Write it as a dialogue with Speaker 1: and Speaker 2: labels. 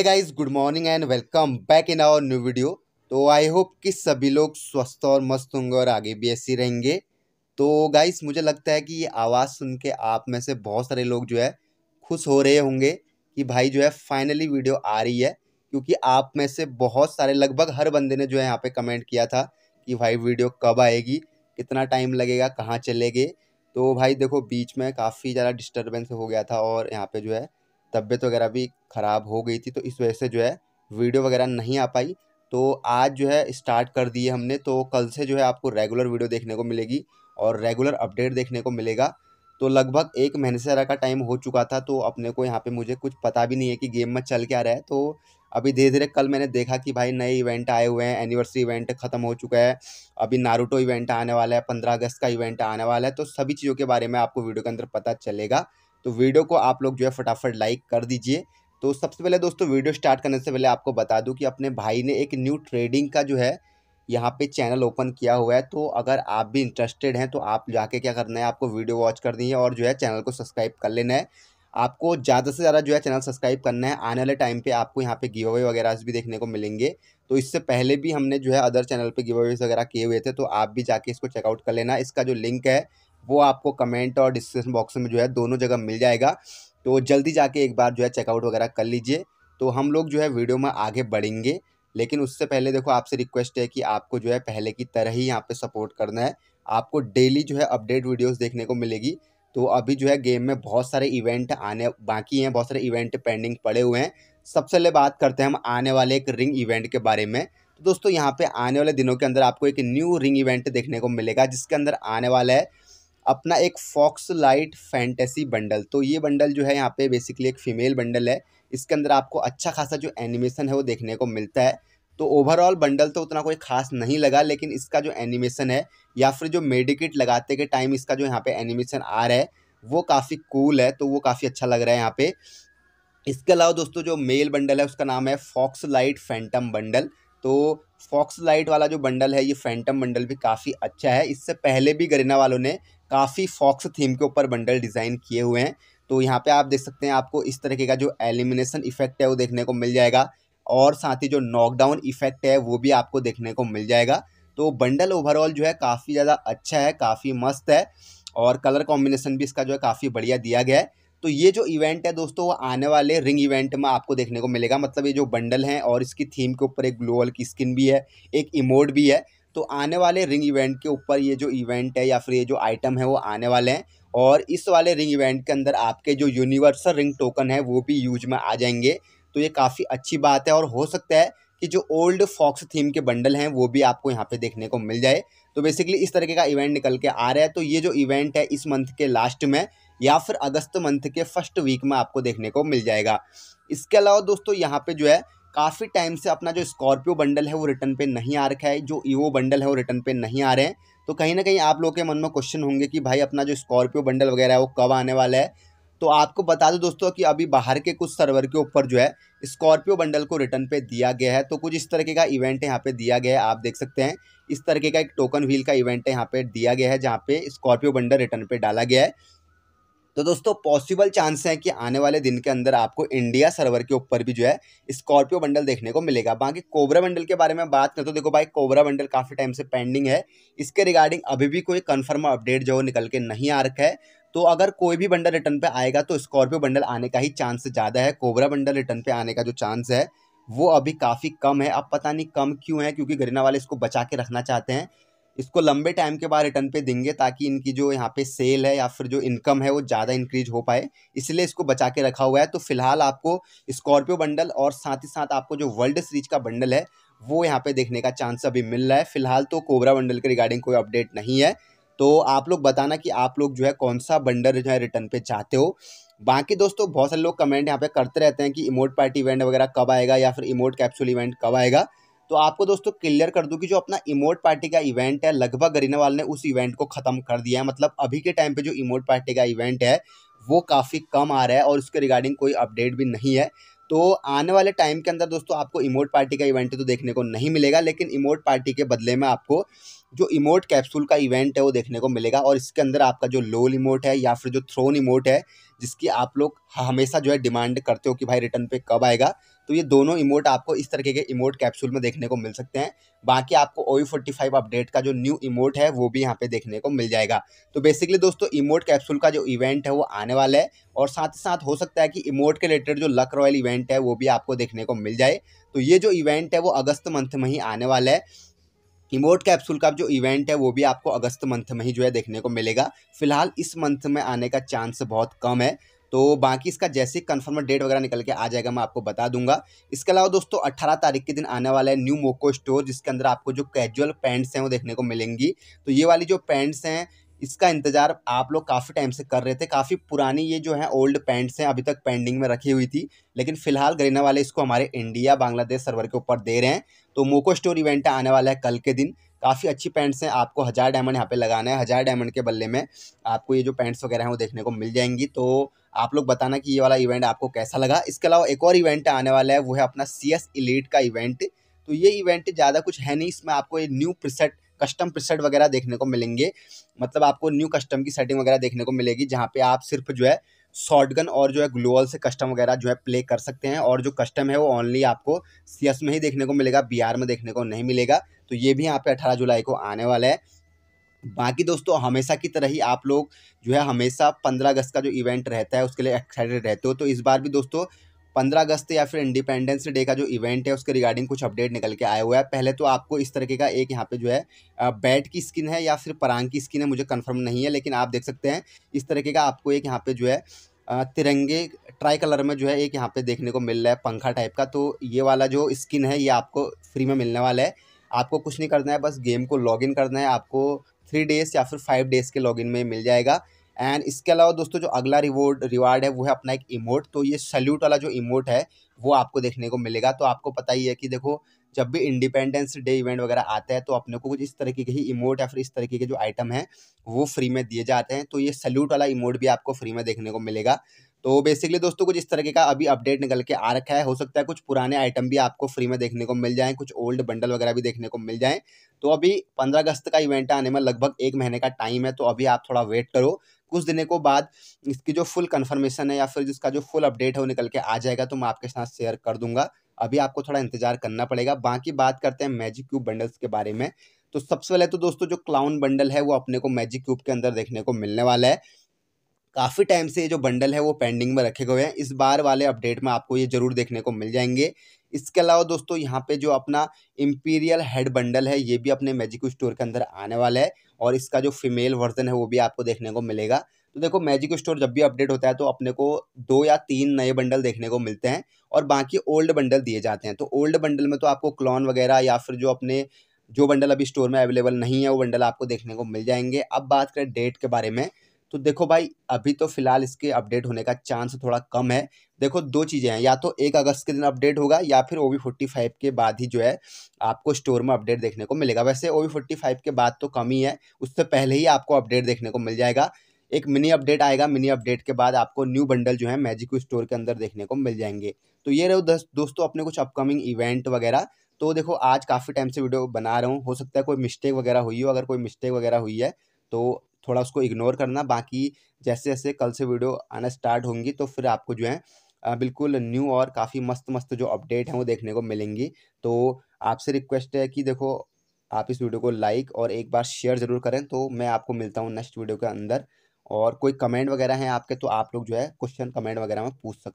Speaker 1: hey guys good morning and welcome back in our new video तो I hope कि सभी लोग स्वस्थ और मस्त होंगे और आगे भी ऐसे रहेंगे तो गाइस मुझे लगता है कि ये आवाज़ सुन के आप में से बहुत सारे लोग जो है खुश हो रहे होंगे कि भाई जो है फाइनली वीडियो आ रही है क्योंकि आप में से बहुत सारे लगभग हर बंदे ने जो है यहाँ पे कमेंट किया था कि भाई वीडियो कब आएगी कितना टाइम लगेगा कहाँ चलेगे तो भाई देखो बीच में काफ़ी ज़्यादा डिस्टर्बेंस हो गया था और यहाँ पे जो है तबीयत वगैरह भी ख़राब हो गई थी तो इस वजह से जो है वीडियो वगैरह नहीं आ पाई तो आज जो है स्टार्ट कर दिए हमने तो कल से जो है आपको रेगुलर वीडियो देखने को मिलेगी और रेगुलर अपडेट देखने को मिलेगा तो लगभग एक महीने से ज़रा का टाइम हो चुका था तो अपने को यहाँ पे मुझे कुछ पता भी नहीं है कि गेम में चल क्या रहा है तो अभी धीरे धीरे कल मैंने देखा कि भाई नए इवेंट आए हुए हैं एनिवर्सरी इवेंट ख़त्म हो चुका है अभी नारूटो इवेंट आने वाला है पंद्रह अगस्त का इवेंट आने वाला है तो सभी चीज़ों के बारे में आपको वीडियो के अंदर पता चलेगा तो वीडियो को आप लोग जो है फटाफट लाइक कर दीजिए तो सबसे पहले दोस्तों वीडियो स्टार्ट करने से पहले आपको बता दूं कि अपने भाई ने एक न्यू ट्रेडिंग का जो है यहाँ पे चैनल ओपन किया हुआ है तो अगर आप भी इंटरेस्टेड हैं तो आप जाके क्या करना है आपको वीडियो वॉच करनी है और जो है चैनल को सब्सक्राइब कर लेना है आपको ज़्यादा से ज़्यादा जो है चैनल सब्सक्राइब करना है आने वाले टाइम पे आपको यहाँ पे गिव अवे वगैरह भी देखने को मिलेंगे तो इससे पहले भी हमने जो है अदर चैनल पर गिव अवेज वगैरह किए हुए थे तो आप भी जाके इसको चेकआउट कर लेना इसका जो लिंक है वो आपको कमेंट और डिस्क्रिप्शन बॉक्स में जो है दोनों जगह मिल जाएगा तो जल्दी जाके एक बार जो है चेकआउट वगैरह कर लीजिए तो हम लोग जो है वीडियो में आगे बढ़ेंगे लेकिन उससे पहले देखो आपसे रिक्वेस्ट है कि आपको जो है पहले की तरह ही यहाँ पे सपोर्ट करना है आपको डेली जो है अपडेट वीडियोस देखने को मिलेगी तो अभी जो है गेम में बहुत सारे इवेंट आने बाकी हैं बहुत सारे इवेंट पेंडिंग पड़े हुए हैं सबसे पहले बात करते हैं हम आने वाले एक रिंग इवेंट के बारे में तो दोस्तों यहाँ पर आने वाले दिनों के अंदर आपको एक न्यू रिंग इवेंट देखने को मिलेगा जिसके अंदर आने वाला है अपना एक फॉक्स लाइट फैंटेसी बंडल तो ये बंडल जो है यहाँ पे बेसिकली एक फ़ीमेल बंडल है इसके अंदर आपको अच्छा खासा जो एनिमेशन है वो देखने को मिलता है तो ओवरऑल बंडल तो उतना कोई खास नहीं लगा लेकिन इसका जो एनिमेशन है या फिर जो मेडिकेट लगाते के टाइम इसका जो यहाँ पे एनिमेशन आ रहा है वो काफ़ी कूल है तो वो काफ़ी अच्छा लग रहा है यहाँ पे इसके अलावा दोस्तों जो मेल बंडल है उसका नाम है फॉक्स लाइट फैंटम बंडल तो फॉक्स लाइट वाला जो बंडल है ये फैंटम बंडल भी काफ़ी अच्छा है इससे पहले भी गरीना वालों ने काफ़ी फॉक्स थीम के ऊपर बंडल डिज़ाइन किए हुए हैं तो यहाँ पे आप देख सकते हैं आपको इस तरीके का जो एलिमिनेशन इफेक्ट है वो देखने को मिल जाएगा और साथ ही जो नॉकडाउन इफेक्ट है वो भी आपको देखने को मिल जाएगा तो बंडल ओवरऑल जो है काफ़ी ज़्यादा अच्छा है काफ़ी मस्त है और कलर कॉम्बिनेशन भी इसका जो है काफ़ी बढ़िया दिया गया है तो ये जो इवेंट है दोस्तों वो आने वाले रिंग इवेंट में आपको देखने को मिलेगा मतलब ये जो बंडल हैं और इसकी थीम के ऊपर एक ग्लोअल की स्किन भी है एक इमोड भी है तो आने वाले रिंग इवेंट के ऊपर ये जो इवेंट है या फिर ये जो आइटम है वो आने वाले हैं और इस वाले रिंग इवेंट के अंदर आपके जो यूनिवर्सल रिंग टोकन है वो भी यूज में आ जाएंगे तो ये काफ़ी अच्छी बात है और हो सकता है कि जो ओल्ड फॉक्स थीम के बंडल हैं वो भी आपको यहाँ पे देखने को मिल जाए तो बेसिकली इस तरीके का इवेंट निकल के आ रहा है तो ये जो इवेंट है इस मंथ के लास्ट में या फिर अगस्त मंथ के फर्स्ट वीक में आपको देखने को मिल जाएगा इसके अलावा दोस्तों यहाँ पे जो है काफ़ी टाइम से अपना जो स्कॉर्पियो बंडल है वो रिटर्न पे नहीं आ रखा है जो ईवो बंडल है वो रिटर्न पे नहीं आ रहे हैं तो कहीं ना कहीं आप लोगों के मन में क्वेश्चन होंगे कि भाई अपना जो स्कॉर्पियो बंडल वगैरह है वो कब आने वाला है तो आपको बता दूं दोस्तों कि अभी बाहर के कुछ सर्वर के ऊपर जो है स्कॉर्पियो बंडल को रिटर्न पे दिया गया है तो कुछ इस तरीके का इवेंट यहाँ पे दिया गया है आप देख सकते हैं इस तरीके का एक टोकन व्हील का इवेंट है यहाँ पे दिया गया है जहाँ पे स्कॉर्पियो बंडल रिटर्न पे डाला गया है तो दोस्तों पॉसिबल चांस हैं कि आने वाले दिन के अंदर आपको इंडिया सर्वर के ऊपर भी जो है स्कॉर्पियो बंडल देखने को मिलेगा बाकी कोबरा बंडल के बारे में बात करें तो देखो भाई कोबरा बंडल काफ़ी टाइम से पेंडिंग है इसके रिगार्डिंग अभी भी कोई कन्फर्म अपडेट जो निकल के नहीं आ रखा है तो अगर कोई भी बंडल रिटर्न पर आएगा तो स्कॉर्पियो बंडल आने का ही चांस ज़्यादा है कोबरा बंडल रिटर्न पर आने का जो चांस है वो अभी काफ़ी कम है अब पता नहीं कम क्यों है क्योंकि गरीना वाले इसको बचा के रखना चाहते हैं इसको लंबे टाइम के बाद रिटर्न पे देंगे ताकि इनकी जो यहाँ पे सेल है या फिर जो इनकम है वो ज़्यादा इंक्रीज हो पाए इसलिए इसको बचा के रखा हुआ है तो फिलहाल आपको स्कॉर्पियो बंडल और साथ ही साथ आपको जो वर्ल्ड सीरीज का बंडल है वो यहाँ पे देखने का चांस अभी मिल रहा है फिलहाल तो कोबरा बंडल के रिगार्डिंग कोई अपडेट नहीं है तो आप लोग बताना कि आप लोग जो है कौन सा बंडल जो है रिटर्न पे चाहते हो बाकी दोस्तों बहुत सारे लोग कमेंट यहाँ पे करते रहते हैं कि इमोट पार्टी इवेंट वगैरह कब आएगा या फिर इमोट कैप्सूल इवेंट कब आएगा तो आपको दोस्तों क्लियर कर दूं कि जो अपना इमोट पार्टी का इवेंट है लगभग गरीनावाल ने उस इवेंट को ख़त्म कर दिया है मतलब अभी के टाइम पे जो इमोट पार्टी का इवेंट है वो काफ़ी कम आ रहा है और उसके रिगार्डिंग कोई अपडेट भी नहीं है तो आने वाले टाइम के अंदर दोस्तों आपको इमोट पार्टी का इवेंट तो देखने को नहीं मिलेगा लेकिन इमोट पार्टी के बदले में आपको जो इमोट कैप्सूल का इवेंट है वो देखने को मिलेगा और इसके अंदर आपका जो लोल इमोट है या फिर जो थ्रोन इमोट है जिसकी आप लोग हमेशा जो है डिमांड करते हो कि भाई रिटर्न पे कब आएगा तो ये दोनों इमोट आपको इस तरीके के इमोट कैप्सूल में देखने को मिल सकते हैं बाकी आपको ओ फोर्टी फाइव अपडेट का जो न्यू इमोट है वो भी यहाँ पे देखने को मिल जाएगा तो बेसिकली दोस्तों इमोट कैप्सूल का जो इवेंट है वो आने वाला है और साथ ही साथ हो सकता है कि इमोट के रिलेटेड जो लक रॉयल इवेंट है वो भी आपको देखने को मिल जाए तो ये जो इवेंट है वो अगस्त मंथ में ही आने वाला है इमोट कैप्सूल का जो इवेंट है वो भी आपको अगस्त मंथ में ही जो है देखने को मिलेगा फिलहाल इस मंथ में आने का चांस बहुत कम है तो बाकी इसका जैसे ही कन्फर्म डेट वगैरह निकल के आ जाएगा मैं आपको बता दूंगा इसके अलावा दोस्तों अट्ठारह तारीख के दिन आने वाला है न्यू मोको स्टोर जिसके अंदर आपको जो कैजुअल पैंट्स हैं वो देखने को मिलेंगी तो ये वाली जो पैंट्स हैं इसका इंतज़ार आप लोग काफ़ी टाइम से कर रहे थे काफ़ी पुरानी ये जो है ओल्ड पैंट्स हैं अभी तक पेंडिंग में रखी हुई थी लेकिन फिलहाल गरीना वाले इसको हमारे इंडिया बांग्लादेश सर्वर के ऊपर दे रहे हैं तो मोको स्टोर इवेंट आने वाला है कल के दिन काफ़ी अच्छी पैंट्स हैं आपको हज़ार डायमंड यहाँ पे लगाना है हज़ार डायमंड के बल्ले में आपको ये जो पैंट्स वगैरह हैं वो देखने को मिल जाएंगी तो आप लोग बताना कि ये वाला इवेंट आपको कैसा लगा इसके अलावा एक और इवेंट आने वाला है वो है अपना सी एस का इवेंट तो ये इवेंट ज़्यादा कुछ है नहीं इसमें आपको ये न्यू प्रिसेट कस्टम प्रिसेट वगैरह देखने को मिलेंगे मतलब आपको न्यू कस्टम की सेटिंग वगैरह देखने को मिलेगी जहाँ पर आप सिर्फ जो है शॉटगन और जो है ग्लोअल से कस्टम वगैरह जो है प्ले कर सकते हैं और जो कस्टम है वो ओनली आपको सी में ही देखने को मिलेगा बिहार में देखने को नहीं मिलेगा तो ये भी यहाँ पे अठारह जुलाई को आने वाला है बाकी दोस्तों हमेशा की तरह ही आप लोग जो है हमेशा पंद्रह अगस्त का जो इवेंट रहता है उसके लिए एक्साइटेड रहते हो तो इस बार भी दोस्तों पंद्रह अगस्त या फिर इंडिपेंडेंस डे का जो इवेंट है उसके रिगार्डिंग कुछ अपडेट निकल के आया हुआ है पहले तो आपको इस तरीके का एक यहाँ पे जो है बैट की स्किन है या फिर परांग की स्किन है मुझे कंफर्म नहीं है लेकिन आप देख सकते हैं इस तरीके का आपको एक यहाँ पे जो है तिरंगे ट्राई कलर में जो है एक यहाँ पे देखने को मिल रहा है पंखा टाइप का तो ये वाला जो स्किन है ये आपको फ्री में मिलने वाला है आपको कुछ नहीं करना है बस गेम को लॉगिन करना है आपको थ्री डेज़ या फिर फाइव डेज़ के लॉगिन में मिल जाएगा एंड इसके अलावा दोस्तों जो अगला रिवॉर्ड रिवार्ड है वो है अपना एक इमोट तो ये सल्यूट वाला जो इमोट है वो आपको देखने को मिलेगा तो आपको पता ही है कि देखो जब भी इंडिपेंडेंस डे इवेंट वगैरह आता है तो अपने को कुछ इस तरीके के ही इमोट या फिर इस तरीके के जो आइटम हैं वो फ्री में दिए जाते हैं तो ये सल्यूट वाला इमोट भी आपको फ्री में देखने को मिलेगा तो बेसिकली दोस्तों कुछ इस तरीके का अभी अपडेट निकल के आ रखा है हो सकता है कुछ पुराने आइटम भी आपको फ्री में देखने को मिल जाएं कुछ ओल्ड बंडल वगैरह भी देखने को मिल जाएं तो अभी पंद्रह अगस्त का इवेंट आने में लगभग एक महीने का टाइम है तो अभी आप थोड़ा वेट करो कुछ दिनों को बाद इसकी जो फुल कन्फर्मेशन है या फिर जिसका जो फुल अपडेट है वो निकल के आ जाएगा तो मैं आपके साथ शेयर कर दूंगा अभी आपको थोड़ा इंतजार करना पड़ेगा बाकी बात करते हैं मैजिक क्यूब बंडल्स के बारे में तो सबसे पहले तो दोस्तों जो क्लाउन बंडल है वो अपने को मैजिक क्यूब के अंदर देखने को मिलने वाला है काफ़ी टाइम से ये जो बंडल है वो पेंडिंग में रखे गए हैं इस बार वाले अपडेट में आपको ये ज़रूर देखने को मिल जाएंगे इसके अलावा दोस्तों यहाँ पे जो अपना इम्पीरियल हेड बंडल है ये भी अपने मैजिको स्टोर के अंदर आने वाला है और इसका जो फीमेल वर्जन है वो भी आपको देखने को मिलेगा तो देखो मैजिक स्टोर जब भी अपडेट होता है तो अपने को दो या तीन नए बंडल देखने को मिलते हैं और बाकी ओल्ड बंडल दिए जाते हैं तो ओल्ड बंडल में तो आपको क्लॉन वगैरह या फिर जो अपने जो बंडल अभी स्टोर में अवेलेबल नहीं है वो बंडल आपको देखने को मिल जाएंगे अब बात करें डेट के बारे में तो देखो भाई अभी तो फिलहाल इसके अपडेट होने का चांस थोड़ा कम है देखो दो चीज़ें हैं या तो एक अगस्त के दिन अपडेट होगा या फिर ओ वी फोर्टी फाइव के बाद ही जो है आपको स्टोर में अपडेट देखने को मिलेगा वैसे ओ वी फोर्टी फाइव के बाद तो कम ही है उससे पहले ही आपको अपडेट देखने को मिल जाएगा एक मिनी अपडेट आएगा मिनी अपडेट के बाद आपको न्यू बंडल जो है मैजिक स्टोर के अंदर देखने को मिल जाएंगे तो ये दस दोस्तों अपने कुछ अपकमिंग इवेंट वगैरह तो देखो आज काफ़ी टाइम से वीडियो बना रहा हूँ हो सकता है कोई मिस्टेक वगैरह हुई हो अगर कोई मिस्टेक वगैरह हुई है तो थोड़ा उसको इग्नोर करना बाकी जैसे जैसे कल से वीडियो आना स्टार्ट होंगी तो फिर आपको जो है बिल्कुल न्यू और काफ़ी मस्त मस्त जो अपडेट हैं वो देखने को मिलेंगी तो आपसे रिक्वेस्ट है कि देखो आप इस वीडियो को लाइक और एक बार शेयर ज़रूर करें तो मैं आपको मिलता हूँ नेक्स्ट वीडियो के अंदर और कोई कमेंट वगैरह हैं आपके तो आप लोग जो है क्वेश्चन कमेंट वगैरह में पूछ सकते हैं